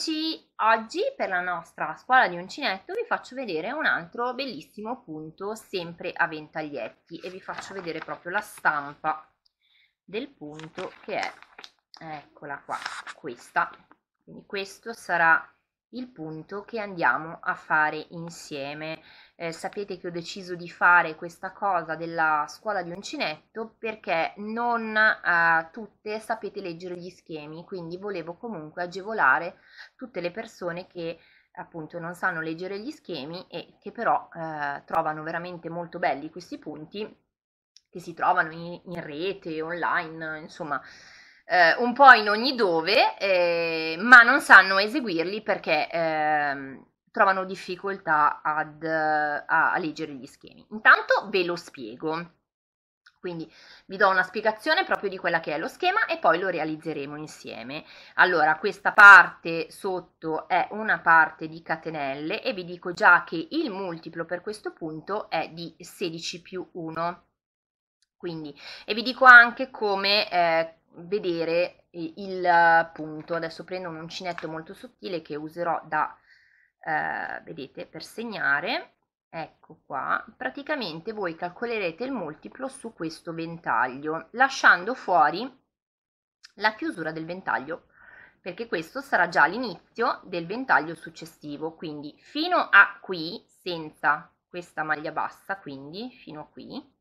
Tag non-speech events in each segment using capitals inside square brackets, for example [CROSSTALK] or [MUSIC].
Eccoci oggi per la nostra scuola di uncinetto vi faccio vedere un altro bellissimo punto sempre a ventaglietti e vi faccio vedere proprio la stampa del punto che è eccola qua questa quindi questo sarà il punto che andiamo a fare insieme eh, sapete che ho deciso di fare questa cosa della scuola di uncinetto perché non eh, tutte sapete leggere gli schemi, quindi volevo comunque agevolare tutte le persone che appunto non sanno leggere gli schemi e che però eh, trovano veramente molto belli questi punti che si trovano in, in rete, online, insomma eh, un po' in ogni dove, eh, ma non sanno eseguirli perché ehm, trovano difficoltà ad, eh, a, a leggere gli schemi. Intanto ve lo spiego. Quindi vi do una spiegazione proprio di quella che è lo schema e poi lo realizzeremo insieme. Allora, questa parte sotto è una parte di catenelle e vi dico già che il multiplo per questo punto è di 16 più 1. Quindi, e vi dico anche come eh, vedere il eh, punto. Adesso prendo un uncinetto molto sottile che userò da eh, vedete, per segnare, ecco qua, praticamente voi calcolerete il multiplo su questo ventaglio, lasciando fuori la chiusura del ventaglio perché questo sarà già l'inizio del ventaglio successivo quindi fino a qui senza questa maglia bassa quindi fino a qui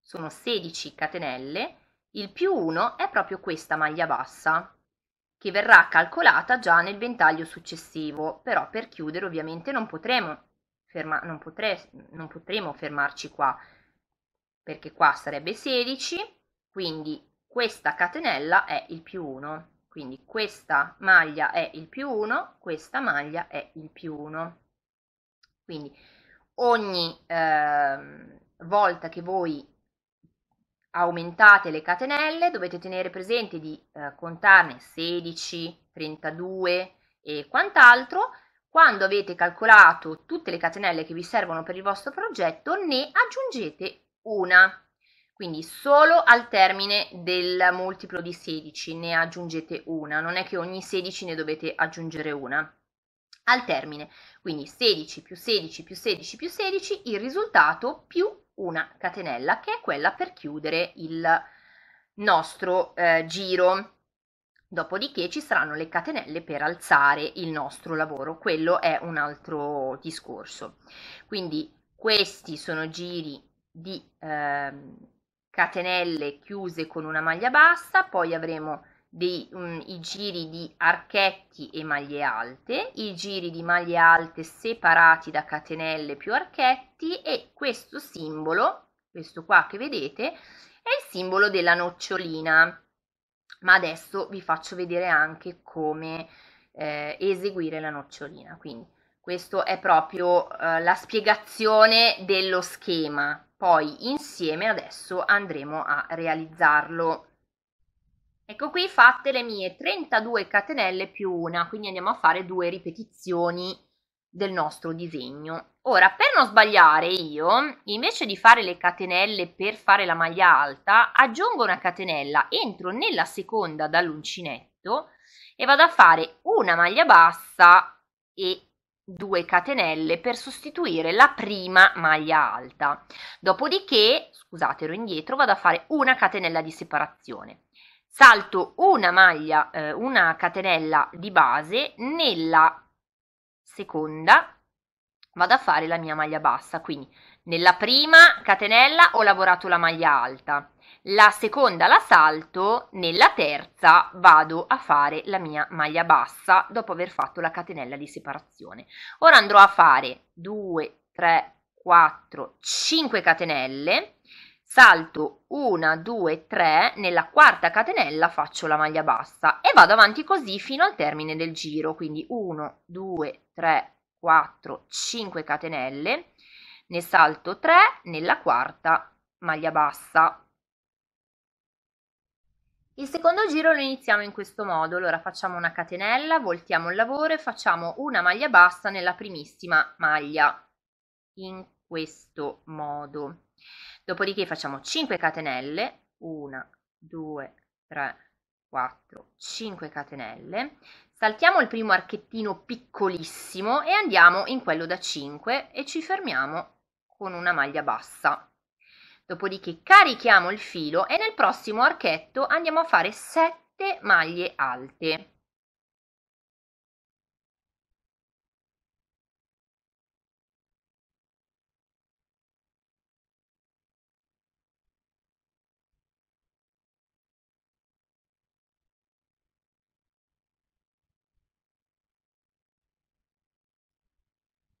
sono 16 catenelle il più 1 è proprio questa maglia bassa che verrà calcolata già nel ventaglio successivo, però per chiudere ovviamente non potremo, ferma, non potre, non potremo fermarci qua, perché qua sarebbe 16, quindi questa catenella è il più 1, quindi questa maglia è il più 1, questa maglia è il più 1. Quindi ogni eh, volta che voi aumentate le catenelle dovete tenere presente di eh, contarne 16, 32 e quant'altro. Quando avete calcolato tutte le catenelle che vi servono per il vostro progetto ne aggiungete una. Quindi solo al termine del multiplo di 16 ne aggiungete una, non è che ogni 16 ne dovete aggiungere una. Al termine, quindi 16 più 16 più 16 più 16, il risultato più una catenella che è quella per chiudere il nostro eh, giro. Dopodiché ci saranno le catenelle per alzare il nostro lavoro, quello è un altro discorso. Quindi questi sono giri di eh, catenelle chiuse con una maglia bassa, poi avremo dei, um, i giri di archetti e maglie alte, i giri di maglie alte separati da catenelle più archetti e questo simbolo, questo qua che vedete, è il simbolo della nocciolina. Ma adesso vi faccio vedere anche come eh, eseguire la nocciolina. Quindi questo è proprio eh, la spiegazione dello schema. Poi insieme adesso andremo a realizzarlo. Ecco qui fatte le mie 32 catenelle più una, quindi andiamo a fare due ripetizioni del nostro disegno. Ora, per non sbagliare io, invece di fare le catenelle per fare la maglia alta, aggiungo una catenella, entro nella seconda dall'uncinetto e vado a fare una maglia bassa e 2 catenelle per sostituire la prima maglia alta. Dopodiché, scusate, ero indietro, vado a fare una catenella di separazione salto una maglia, eh, una catenella di base, nella seconda vado a fare la mia maglia bassa, quindi nella prima catenella ho lavorato la maglia alta, la seconda la salto, nella terza vado a fare la mia maglia bassa dopo aver fatto la catenella di separazione. Ora andrò a fare 2, 3, 4, 5 catenelle, salto una, due, tre, nella quarta catenella faccio la maglia bassa e vado avanti così fino al termine del giro, quindi 1, 2, 3, 4, 5 catenelle, ne salto 3 nella quarta maglia bassa. Il secondo giro lo iniziamo in questo modo, allora facciamo una catenella, voltiamo il lavoro e facciamo una maglia bassa nella primissima maglia, in questo modo. Dopodiché facciamo 5 catenelle, 1, 2, 3, 4, 5 catenelle, saltiamo il primo archettino piccolissimo e andiamo in quello da 5 e ci fermiamo con una maglia bassa. Dopodiché carichiamo il filo e nel prossimo archetto andiamo a fare 7 maglie alte.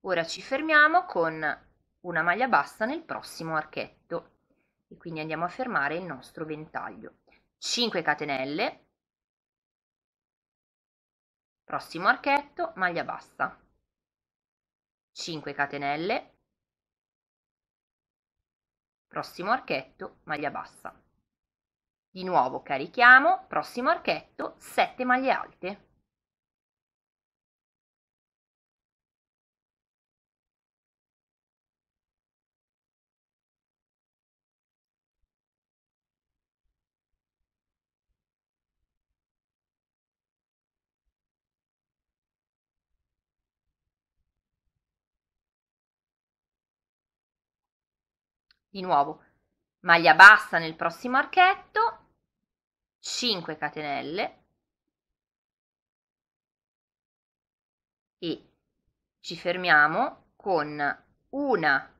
Ora ci fermiamo con una maglia bassa nel prossimo archetto e quindi andiamo a fermare il nostro ventaglio. 5 catenelle, prossimo archetto, maglia bassa, 5 catenelle, prossimo archetto, maglia bassa. Di nuovo carichiamo, prossimo archetto, 7 maglie alte. di nuovo maglia bassa nel prossimo archetto 5 catenelle e ci fermiamo con una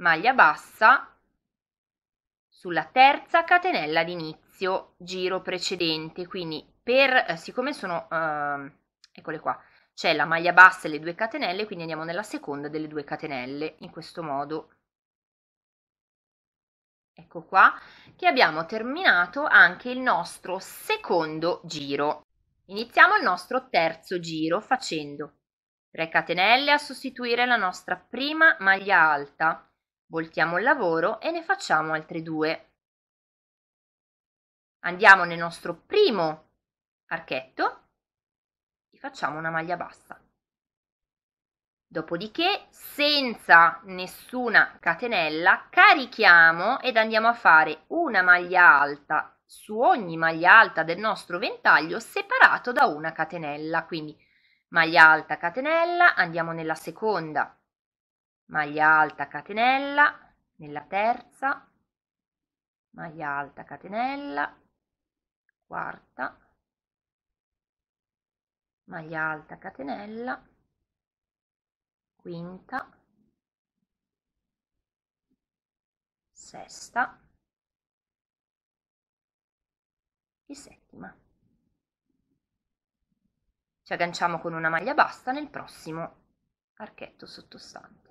maglia bassa sulla terza catenella d'inizio giro precedente quindi per eh, siccome sono eh, eccole qua c'è la maglia bassa e le due catenelle quindi andiamo nella seconda delle due catenelle in questo modo Ecco qua che abbiamo terminato anche il nostro secondo giro. Iniziamo il nostro terzo giro facendo 3 catenelle a sostituire la nostra prima maglia alta. Voltiamo il lavoro e ne facciamo altre due. Andiamo nel nostro primo archetto e facciamo una maglia bassa. Dopodiché, senza nessuna catenella, carichiamo ed andiamo a fare una maglia alta su ogni maglia alta del nostro ventaglio separato da una catenella. Quindi maglia alta catenella, andiamo nella seconda, maglia alta catenella, nella terza, maglia alta catenella, quarta, maglia alta catenella, quinta, sesta e settima. Ci agganciamo con una maglia bassa nel prossimo archetto sottostante.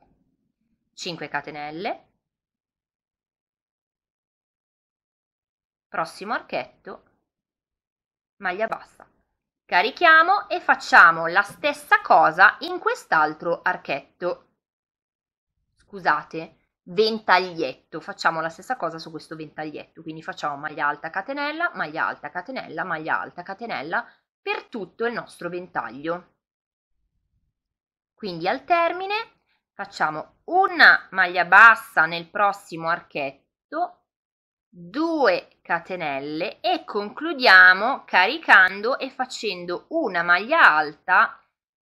5 catenelle, prossimo archetto, maglia bassa Carichiamo e facciamo la stessa cosa in quest'altro archetto. Scusate, ventaglietto, facciamo la stessa cosa su questo ventaglietto, quindi facciamo maglia alta catenella, maglia alta catenella, maglia alta catenella per tutto il nostro ventaglio. Quindi al termine facciamo una maglia bassa nel prossimo archetto, 2 catenelle e concludiamo caricando e facendo una maglia alta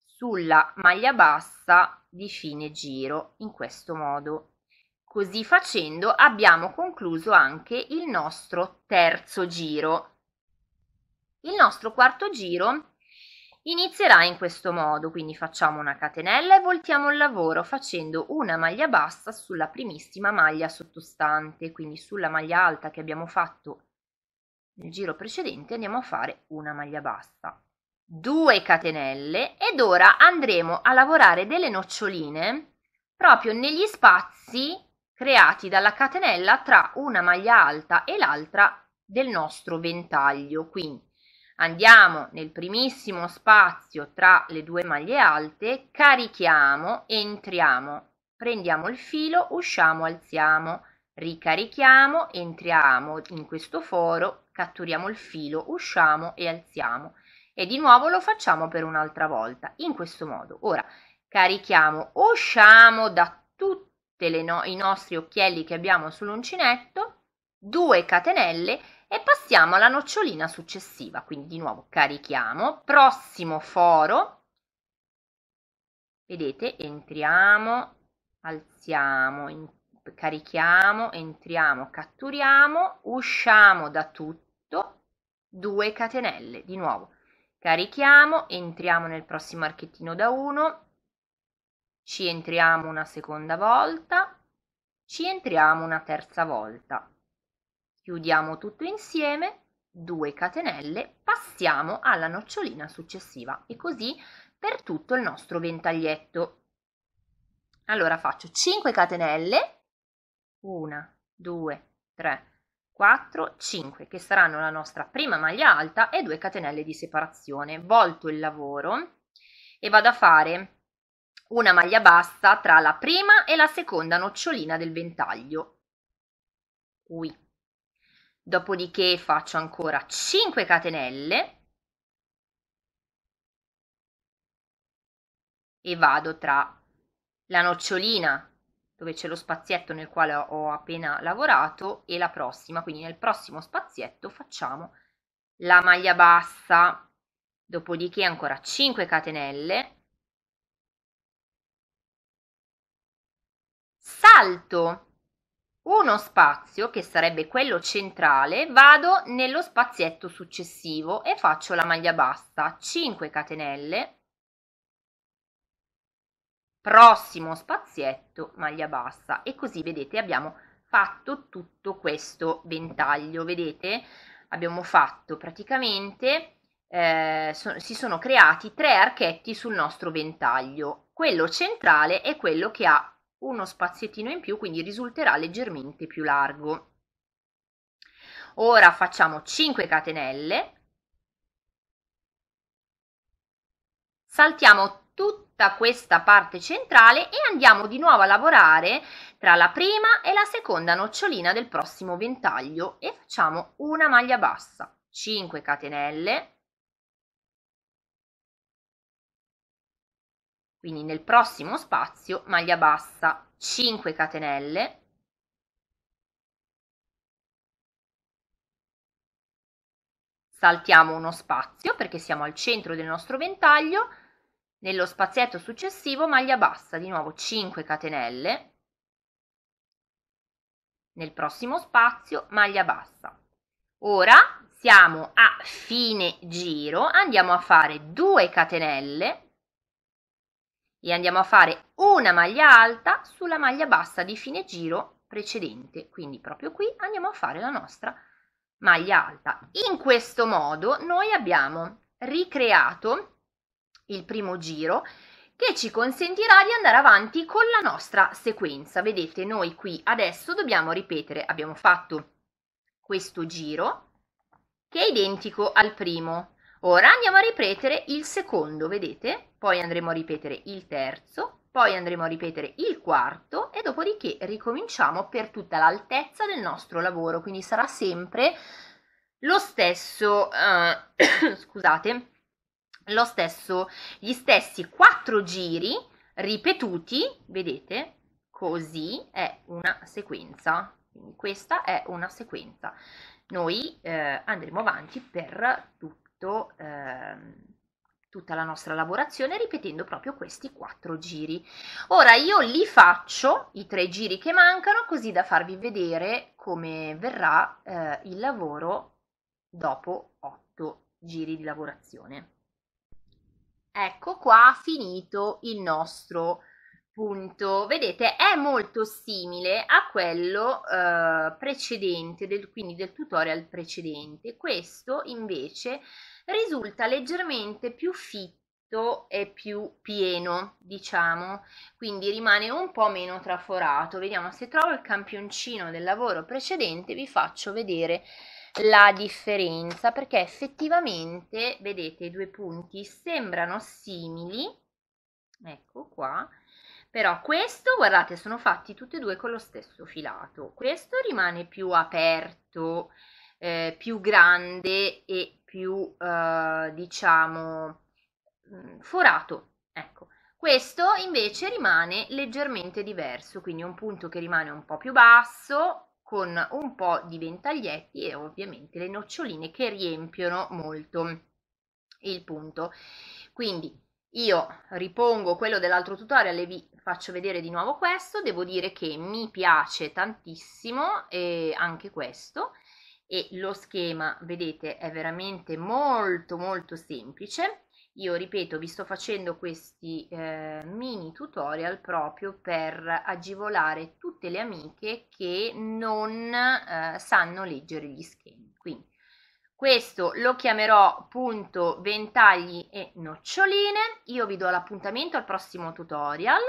sulla maglia bassa di fine giro in questo modo così facendo abbiamo concluso anche il nostro terzo giro il nostro quarto giro Inizierà in questo modo, quindi facciamo una catenella e voltiamo il lavoro facendo una maglia bassa sulla primissima maglia sottostante, quindi sulla maglia alta che abbiamo fatto nel giro precedente andiamo a fare una maglia bassa. 2 catenelle ed ora andremo a lavorare delle noccioline proprio negli spazi creati dalla catenella tra una maglia alta e l'altra del nostro ventaglio, quindi Andiamo nel primissimo spazio tra le due maglie alte, carichiamo, entriamo, prendiamo il filo, usciamo, alziamo, ricarichiamo, entriamo in questo foro, catturiamo il filo, usciamo e alziamo. E di nuovo lo facciamo per un'altra volta, in questo modo. Ora, carichiamo, usciamo da tutti no i nostri occhielli che abbiamo sull'uncinetto, 2 catenelle e passiamo alla nocciolina successiva, quindi di nuovo carichiamo, prossimo foro, vedete entriamo, alziamo, in, carichiamo, entriamo, catturiamo, usciamo da tutto, 2 catenelle, di nuovo carichiamo, entriamo nel prossimo archettino da 1, ci entriamo una seconda volta, ci entriamo una terza volta chiudiamo tutto insieme 2 catenelle passiamo alla nocciolina successiva e così per tutto il nostro ventaglietto allora faccio 5 catenelle 1 2 3 4 5 che saranno la nostra prima maglia alta e 2 catenelle di separazione volto il lavoro e vado a fare una maglia bassa tra la prima e la seconda nocciolina del ventaglio qui dopodiché faccio ancora 5 catenelle e vado tra la nocciolina dove c'è lo spazietto nel quale ho appena lavorato e la prossima quindi nel prossimo spazietto facciamo la maglia bassa dopodiché ancora 5 catenelle salto uno spazio che sarebbe quello centrale vado nello spazietto successivo e faccio la maglia bassa 5 catenelle prossimo spazietto maglia bassa e così vedete abbiamo fatto tutto questo ventaglio vedete abbiamo fatto praticamente eh, so, si sono creati tre archetti sul nostro ventaglio quello centrale è quello che ha uno spaziettino in più, quindi risulterà leggermente più largo. Ora facciamo 5 catenelle, saltiamo tutta questa parte centrale e andiamo di nuovo a lavorare tra la prima e la seconda nocciolina del prossimo ventaglio e facciamo una maglia bassa, 5 catenelle, Quindi nel prossimo spazio maglia bassa 5 catenelle saltiamo uno spazio perché siamo al centro del nostro ventaglio, nello spazietto successivo maglia bassa, di nuovo 5 catenelle, nel prossimo spazio maglia bassa. Ora siamo a fine giro, andiamo a fare 2 catenelle e andiamo a fare una maglia alta sulla maglia bassa di fine giro precedente quindi proprio qui andiamo a fare la nostra maglia alta in questo modo noi abbiamo ricreato il primo giro che ci consentirà di andare avanti con la nostra sequenza vedete noi qui adesso dobbiamo ripetere abbiamo fatto questo giro che è identico al primo ora andiamo a ripetere il secondo vedete poi andremo a ripetere il terzo, poi andremo a ripetere il quarto e dopodiché ricominciamo per tutta l'altezza del nostro lavoro, quindi sarà sempre lo stesso, uh, [COUGHS] scusate, lo stesso, gli stessi quattro giri ripetuti, vedete, così è una sequenza, quindi questa è una sequenza. Noi eh, andremo avanti per tutto... Eh, tutta la nostra lavorazione ripetendo proprio questi quattro giri. Ora io li faccio, i tre giri che mancano, così da farvi vedere come verrà eh, il lavoro dopo otto giri di lavorazione. Ecco qua finito il nostro punto. Vedete, è molto simile a quello eh, precedente, del, quindi del tutorial precedente. Questo invece è risulta leggermente più fitto e più pieno, diciamo, quindi rimane un po' meno traforato. Vediamo se trovo il campioncino del lavoro precedente, vi faccio vedere la differenza perché effettivamente vedete i due punti sembrano simili ecco qua però questo guardate sono fatti tutti e due con lo stesso filato questo rimane più aperto eh, più grande e più, eh, diciamo, mm, forato. Ecco. Questo invece rimane leggermente diverso, quindi un punto che rimane un po' più basso, con un po' di ventaglietti e ovviamente le noccioline che riempiono molto il punto. Quindi io ripongo quello dell'altro tutorial e vi faccio vedere di nuovo questo, devo dire che mi piace tantissimo e anche questo e lo schema vedete è veramente molto molto semplice io ripeto vi sto facendo questi eh, mini tutorial proprio per agevolare tutte le amiche che non eh, sanno leggere gli schemi quindi questo lo chiamerò punto ventagli e noccioline io vi do l'appuntamento al prossimo tutorial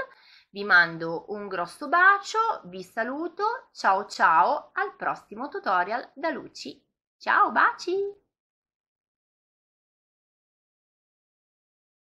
vi mando un grosso bacio, vi saluto, ciao ciao, al prossimo tutorial da Luci. Ciao baci!